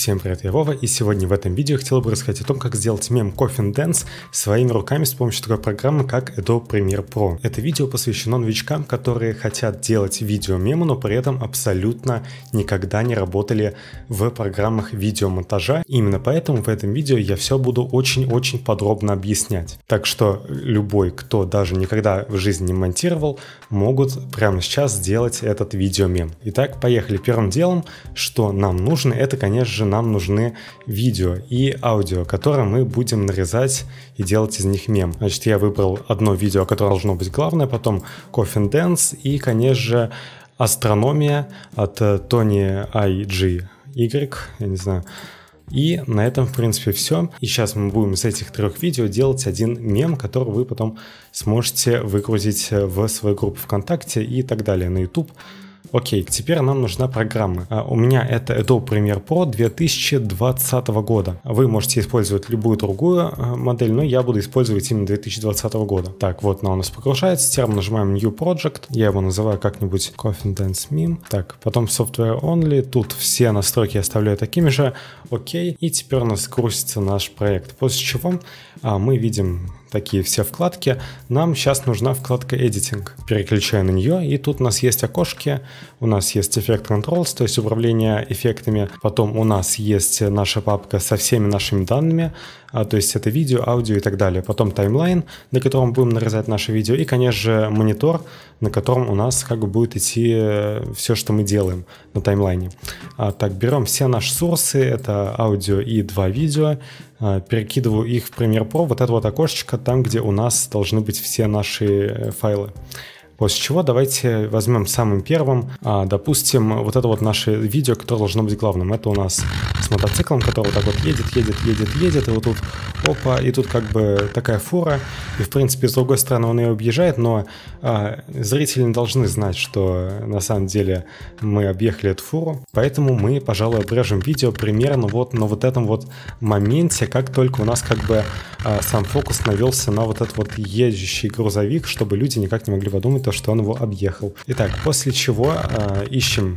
Всем привет, я Вова, и сегодня в этом видео я хотел бы рассказать о том, как сделать мем Coffin Dance своими руками с помощью такой программы, как Adobe Premiere Pro. Это видео посвящено новичкам, которые хотят делать видео мемы, но при этом абсолютно никогда не работали в программах видеомонтажа. Именно поэтому в этом видео я все буду очень-очень подробно объяснять. Так что любой, кто даже никогда в жизни не монтировал, могут прямо сейчас сделать этот видео мем. Итак, поехали. Первым делом, что нам нужно, это, конечно же, нам нужны видео и аудио, которые мы будем нарезать и делать из них мем. Значит, я выбрал одно видео, которое должно быть главное, потом Coffin Dance и, конечно же, Астрономия от Тони э, IG. Y, я не знаю. И на этом, в принципе, все. И сейчас мы будем из этих трех видео делать один мем, который вы потом сможете выгрузить э, в свою группу ВКонтакте и так далее на YouTube. Окей, теперь нам нужна программа. А, у меня это Adobe Premiere Pro 2020 года. Вы можете использовать любую другую а, модель, но я буду использовать именно 2020 года. Так, вот она у нас погружается. Теперь мы нажимаем New Project. Я его называю как-нибудь Coffin Dance Meme. Так, потом Software Only. Тут все настройки я оставляю такими же. Окей. И теперь у нас грузится наш проект. После чего а, мы видим такие все вкладки, нам сейчас нужна вкладка Editing. Переключаю на нее, и тут у нас есть окошки, у нас есть эффект Controls, то есть управление эффектами. Потом у нас есть наша папка со всеми нашими данными, а, то есть это видео, аудио и так далее. Потом таймлайн, на котором будем нарезать наше видео. И, конечно же, монитор, на котором у нас как бы будет идти э, все, что мы делаем на таймлайне. А, так, берем все наши сурсы, это аудио и два видео а, перекидываю их в Premiere Pro, вот это вот окошечко, там, где у нас должны быть все наши э, файлы. После чего давайте возьмем самым первым, а, допустим, вот это вот наше видео, которое должно быть главным. Это у нас с мотоциклом, который вот так вот едет, едет, едет, едет, и вот тут опа, и тут как бы такая фура, и в принципе с другой стороны он ее объезжает, но а, зрители не должны знать, что на самом деле мы объехали эту фуру, поэтому мы, пожалуй, обрежем видео примерно вот на вот этом вот моменте, как только у нас как бы а, сам фокус навелся на вот этот вот едущий грузовик, чтобы люди никак не могли подумать, то, что он его объехал. Итак, после чего э, ищем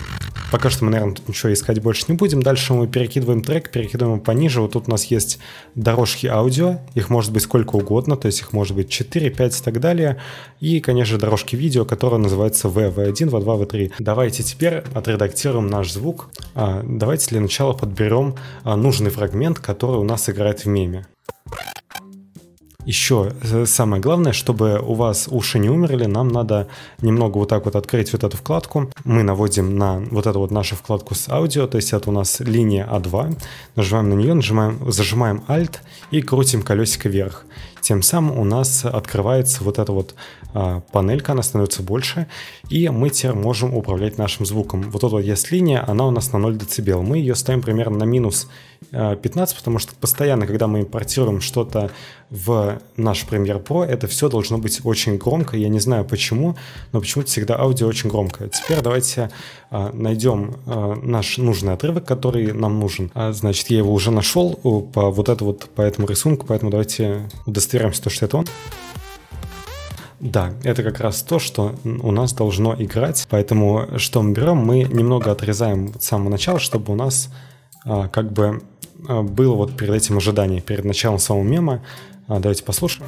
Пока что мы, наверное, тут ничего искать больше не будем. Дальше мы перекидываем трек, перекидываем его пониже. Вот тут у нас есть дорожки аудио. Их может быть сколько угодно, то есть их может быть 4, 5 и так далее. И, конечно, дорожки видео, которые называются V, V1, V2, V3. Давайте теперь отредактируем наш звук. А, давайте для начала подберем а, нужный фрагмент, который у нас играет в меме еще э, самое главное, чтобы у вас уши не умерли, нам надо немного вот так вот открыть вот эту вкладку. Мы наводим на вот эту вот нашу вкладку с аудио, то есть это у нас линия А2. Нажимаем на нее, нажимаем, зажимаем Alt и крутим колесико вверх. Тем самым у нас открывается вот эта вот а, панелька, она становится больше, и мы теперь можем управлять нашим звуком. Вот эта вот есть линия, она у нас на 0 дБ. Мы ее ставим примерно на минус 15, э, потому что постоянно, когда мы импортируем что-то в наш Premiere Pro, это все должно быть очень громко. Я не знаю почему, но почему-то всегда аудио очень громкое. Теперь давайте э, найдем э, наш нужный отрывок, который нам нужен. А, значит, я его уже нашел по вот это вот по этому рисунку, поэтому давайте удостоверимся, что это он. Да, это как раз то, что у нас должно играть. Поэтому что мы берем? Мы немного отрезаем с самого начала, чтобы у нас а, как бы а, было вот перед этим ожидание, перед началом самого мема. А, давайте послушаем.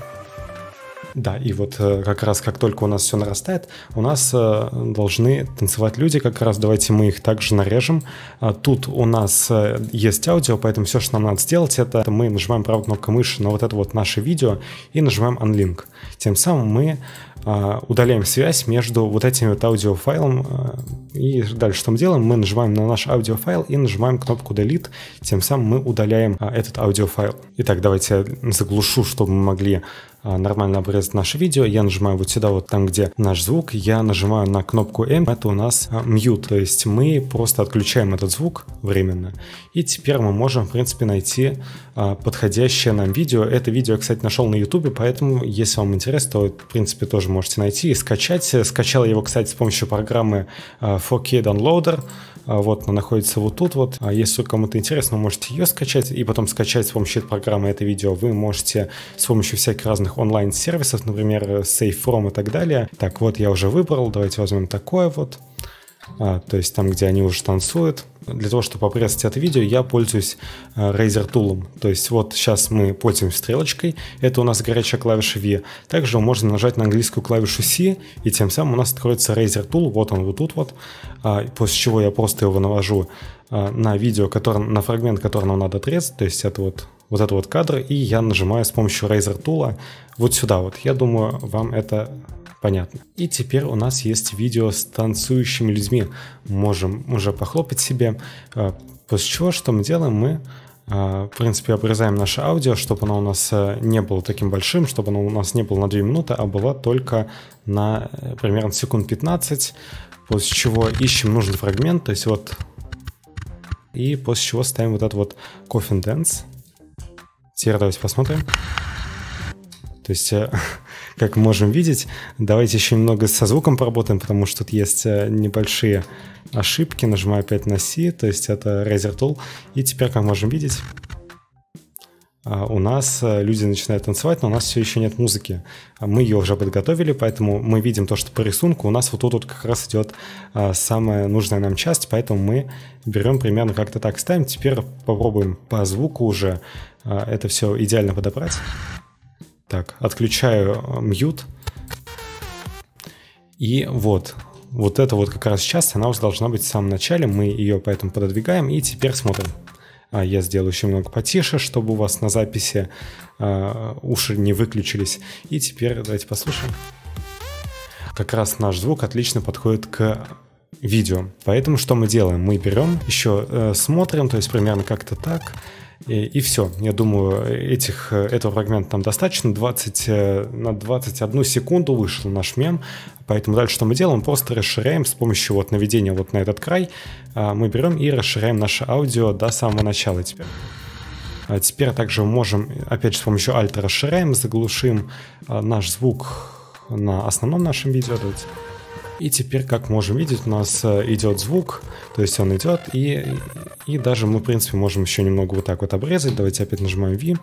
Да, и вот э, как раз как только у нас все нарастает, у нас э, должны танцевать люди, как раз давайте мы их также нарежем. А, тут у нас э, есть аудио, поэтому все, что нам надо сделать, это мы нажимаем правую кнопку мыши на вот это вот наше видео и нажимаем Unlink. Тем самым мы а, удаляем связь между вот этим вот аудиофайлом. А, и дальше что мы делаем? Мы нажимаем на наш аудиофайл и нажимаем кнопку Delete, тем самым мы удаляем а, этот аудиофайл. Итак, давайте я заглушу, чтобы мы могли нормально обрезать наше видео. Я нажимаю вот сюда, вот там, где наш звук, я нажимаю на кнопку M, это у нас mute то есть мы просто отключаем этот звук временно. И теперь мы можем, в принципе, найти подходящее нам видео. Это видео я, кстати, нашел на YouTube, поэтому, если вам вам интересно, то, в принципе, тоже можете найти и скачать. Скачал я его, кстати, с помощью программы 4K э, Downloader. Э, вот она находится вот тут вот. А если кому-то интересно, вы можете ее скачать и потом скачать с помощью этой программы это видео. Вы можете с помощью всяких разных онлайн-сервисов, например, э, SafeFrom и так далее. Так, вот я уже выбрал. Давайте возьмем такое вот. А, то есть там, где они уже танцуют. Для того, чтобы обрезать это видео, я пользуюсь э, Razer Tool. То есть вот сейчас мы пользуемся стрелочкой, это у нас горячая клавиша V. Также можно нажать на английскую клавишу C, и тем самым у нас откроется Razer Tool, вот он вот тут вот, а, после чего я просто его навожу э, на видео, который, на фрагмент, который нам надо отрезать, то есть это вот вот этот вот кадр, и я нажимаю с помощью Razer Tool вот сюда вот. Я думаю, вам это понятно. И теперь у нас есть видео с танцующими людьми. Можем уже похлопать себе. Э, после чего, что мы делаем? Мы э, в принципе, обрезаем наше аудио, чтобы оно у нас э, не было таким большим, чтобы оно у нас не было на 2 минуты, а было только на примерно секунд 15, после чего ищем нужный фрагмент, то есть вот, и после чего ставим вот этот вот Coffin Dance. Теперь давайте посмотрим. То есть как можем видеть. Давайте еще немного со звуком поработаем, потому что тут есть э, небольшие ошибки. Нажимаю опять на C, то есть это Razer Tool. И теперь, как можем видеть, э, у нас э, люди начинают танцевать, но у нас все еще нет музыки. Мы ее уже подготовили, поэтому мы видим то, что по рисунку у нас вот тут вот как раз идет самая нужная нам часть, поэтому мы берем примерно как-то так ставим. Теперь попробуем по звуку уже это все идеально подобрать. Так, отключаю э, мьют. И вот, вот это вот как раз часть, она уже должна быть в самом начале. Мы ее поэтому пододвигаем и теперь смотрим. А Я сделаю еще немного потише, чтобы у вас на записи э, уши не выключились. И теперь давайте послушаем. Как раз наш звук отлично подходит к видео. Поэтому что мы делаем? Мы берем, еще э, смотрим, то есть примерно как-то так. И, и все. Я думаю, этих, этого фрагмента там достаточно. 20, э, на 21 секунду вышел наш мем. Поэтому дальше что мы делаем? Просто расширяем с помощью вот наведения вот на этот край. А, мы берем и расширяем наше аудио до самого начала теперь. А теперь также можем, опять же, с помощью Alt расширяем, заглушим а, наш звук на основном нашем видео. Давайте. И теперь, как можем видеть, у нас э, идет звук, то есть он идет, и, и даже мы, в принципе, можем еще немного вот так вот обрезать. Давайте опять нажимаем V,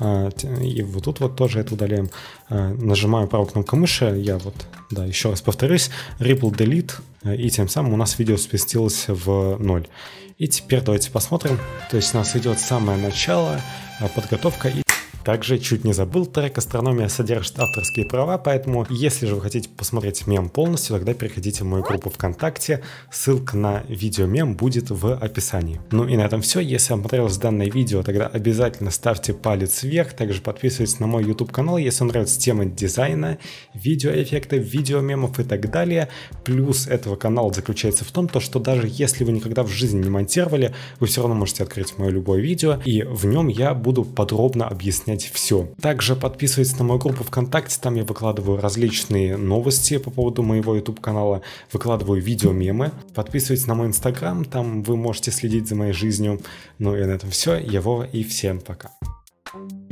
э, и вот тут вот тоже это удаляем. Э, Нажимаю правую кнопку мыши, я вот, да, еще раз повторюсь, Ripple Delete, и тем самым у нас видео спустилось в ноль. И теперь давайте посмотрим, то есть у нас идет самое начало, подготовка и также чуть не забыл, трек «Астрономия» содержит авторские права, поэтому если же вы хотите посмотреть мем полностью, тогда переходите в мою группу ВКонтакте, ссылка на видео-мем будет в описании. Ну и на этом все, если вам понравилось данное видео, тогда обязательно ставьте палец вверх, также подписывайтесь на мой YouTube канал, если вам нравятся темы дизайна, видеоэффекты, видео мемов и так далее. Плюс этого канала заключается в том, то, что даже если вы никогда в жизни не монтировали, вы все равно можете открыть мое любое видео, и в нем я буду подробно объяснять знаете все. Также подписывайтесь на мою группу ВКонтакте, там я выкладываю различные новости по поводу моего YouTube канала, выкладываю видео мемы. Подписывайтесь на мой Инстаграм, там вы можете следить за моей жизнью. Ну и на этом все, я Вова и всем пока. thank you